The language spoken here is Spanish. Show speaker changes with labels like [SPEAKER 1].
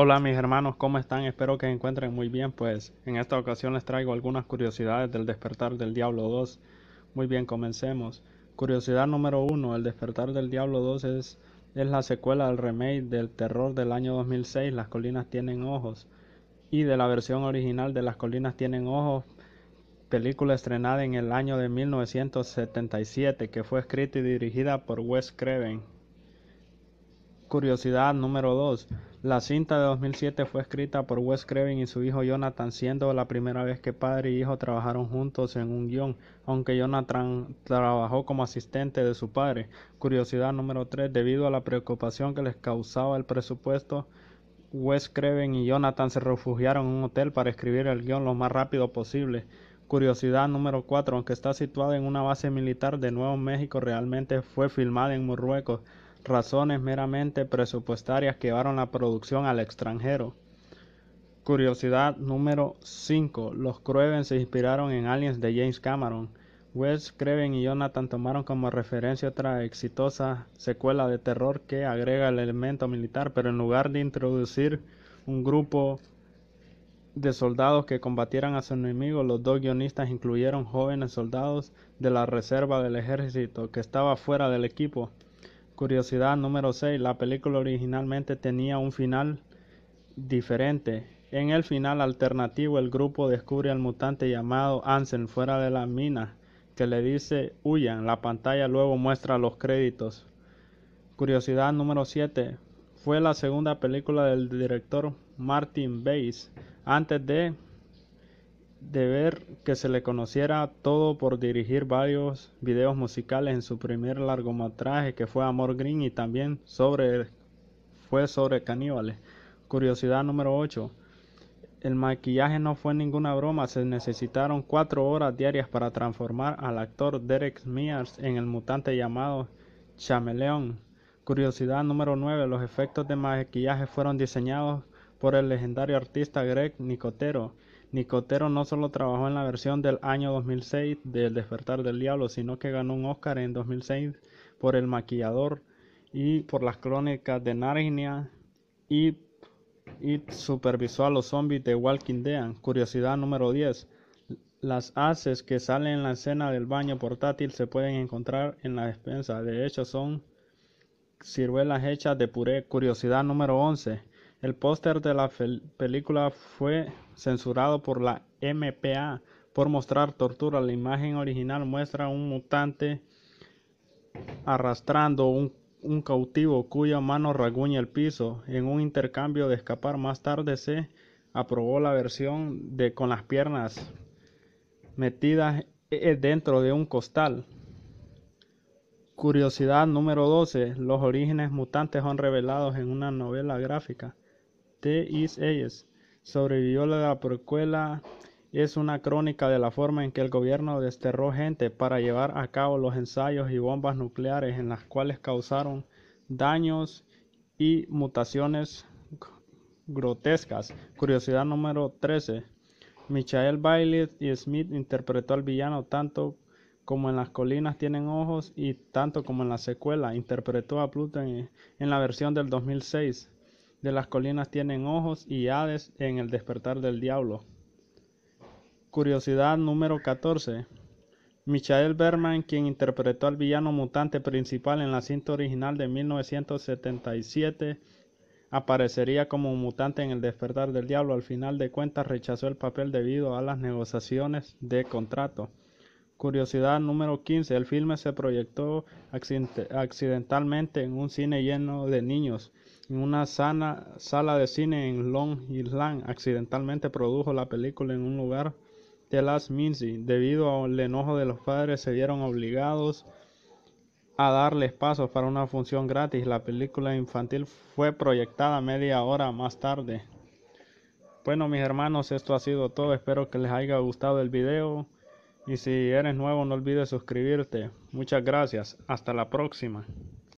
[SPEAKER 1] Hola mis hermanos, ¿cómo están? Espero que se encuentren muy bien, pues en esta ocasión les traigo algunas curiosidades del despertar del Diablo 2. Muy bien, comencemos. Curiosidad número 1, el despertar del Diablo 2 es, es la secuela del remake del terror del año 2006, Las colinas tienen ojos, y de la versión original de Las colinas tienen ojos, película estrenada en el año de 1977 que fue escrita y dirigida por Wes Craven. Curiosidad número 2. La cinta de 2007 fue escrita por Wes Craven y su hijo Jonathan, siendo la primera vez que padre y hijo trabajaron juntos en un guión, aunque Jonathan trabajó como asistente de su padre. Curiosidad número 3. Debido a la preocupación que les causaba el presupuesto, Wes Craven y Jonathan se refugiaron en un hotel para escribir el guión lo más rápido posible. Curiosidad número 4. Aunque está situada en una base militar de Nuevo México, realmente fue filmada en Marruecos razones meramente presupuestarias que llevaron la producción al extranjero. Curiosidad número 5. Los Creven se inspiraron en Aliens de James Cameron. Wes Craven y Jonathan tomaron como referencia otra exitosa secuela de terror que agrega el elemento militar, pero en lugar de introducir un grupo de soldados que combatieran a su enemigo, los dos guionistas incluyeron jóvenes soldados de la reserva del ejército que estaba fuera del equipo. Curiosidad número 6. La película originalmente tenía un final diferente. En el final alternativo, el grupo descubre al mutante llamado Ansel fuera de la mina, que le dice huyan. La pantalla luego muestra los créditos. Curiosidad número 7. Fue la segunda película del director Martin Bates antes de de ver que se le conociera todo por dirigir varios videos musicales en su primer largometraje que fue Amor Green y también sobre fue sobre caníbales. Curiosidad número 8. El maquillaje no fue ninguna broma, se necesitaron cuatro horas diarias para transformar al actor Derek Mears en el mutante llamado Chameleon. Curiosidad número 9. Los efectos de maquillaje fueron diseñados por el legendario artista Greg Nicotero. Nicotero no solo trabajó en la versión del año 2006 de El despertar del diablo, sino que ganó un Oscar en 2006 por El maquillador y por las crónicas de Narnia y, y supervisó a los zombies de Walking Dead. Curiosidad número 10. Las haces que salen en la escena del baño portátil se pueden encontrar en la despensa. De hecho, son ciruelas hechas de puré. Curiosidad número 11. El póster de la película fue censurado por la MPA por mostrar tortura. La imagen original muestra a un mutante arrastrando un, cautivo cuya mano raguña el piso. En un intercambio de escapar más tarde se aprobó la versión de con las piernas metidas eh, dentro de un costal. Curiosidad número 12. Los orígenes mutantes son revelados en una novela gráfica. T. Is Eyes sobrevivió la precuela es una crónica de la forma en que el gobierno desterró gente para llevar a cabo los ensayos y bombas nucleares en las cuales causaron daños y mutaciones grotescas. Curiosidad número 13. Michael Bailey y Smith interpretó al villano tanto como en las colinas tienen ojos y tanto como en la secuela. Interpretó a Pluton en la versión del 2006 de las colinas tienen ojos y Hades en el despertar del diablo. Curiosidad número 14. Michael Berman, quien interpretó al villano mutante principal en la cinta original de 1977, aparecería como mutante en el despertar del diablo. Al final de cuentas rechazó el papel debido a las negociaciones de contrato. Curiosidad número 15. El filme se proyectó accidentalmente en un cine lleno de niños. En una sana, sala de cine en Long Island accidentalmente produjo la película en un lugar de Las Minzy. Debido al enojo de los padres se vieron obligados a darles pasos para una función gratis. La película infantil fue proyectada media hora más tarde. Bueno mis hermanos, esto ha sido todo. Espero que les haya gustado el video. Y si eres nuevo no olvides suscribirte. Muchas gracias. Hasta la próxima.